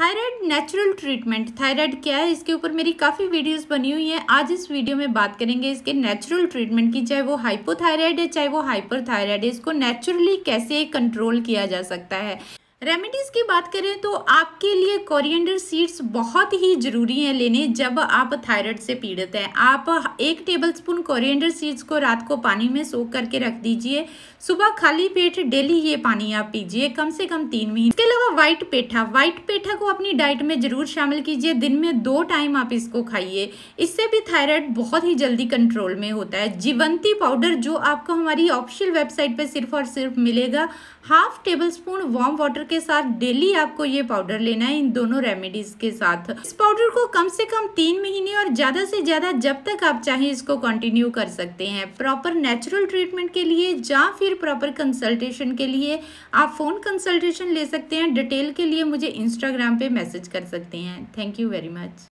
thyroid natural treatment thyroid क्या है इसके ऊपर मेरी काफ़ी वीडियोस बनी हुई हैं आज इस वीडियो में बात करेंगे इसके नेचुरल ट्रीटमेंट की चाहे वो हाइपोथायराइड है चाहे वो हाइपरथायराइड है इसको नेचुरली कैसे कंट्रोल किया जा सकता है रेमेडीज़ की बात करें तो आपके लिए कोरिएंडर सीड्स बहुत ही ज़रूरी हैं लेने जब आप थायराइड से पीड़ित हैं आप एक टेबलस्पून कोरिएंडर सीड्स को रात को पानी में सोख करके रख दीजिए सुबह खाली पेट डेली ये पानी आप पीजिए कम से कम तीन महीने इसके अलावा व्हाइट पेठा व्हाइट पेठा को अपनी डाइट में ज़रूर शामिल कीजिए दिन में दो टाइम आप इसको खाइए इससे भी थायराइड बहुत ही जल्दी कंट्रोल में होता है जीवंती पाउडर जो आपको हमारी ऑफिशियल वेबसाइट पर सिर्फ और सिर्फ मिलेगा half tablespoon warm water के साथ डेली आपको ये पाउडर लेना है इन दोनों रेमेडीज के साथ इस पाउडर को कम से कम तीन महीने और ज्यादा से ज्यादा जब तक आप चाहे इसको कंटिन्यू कर सकते हैं प्रॉपर नेचुरल ट्रीटमेंट के लिए या फिर प्रॉपर कंसल्टेशन के लिए आप फोन कंसल्टेशन ले सकते हैं डिटेल के लिए मुझे इंस्टाग्राम पे मैसेज कर सकते हैं थैंक यू वेरी मच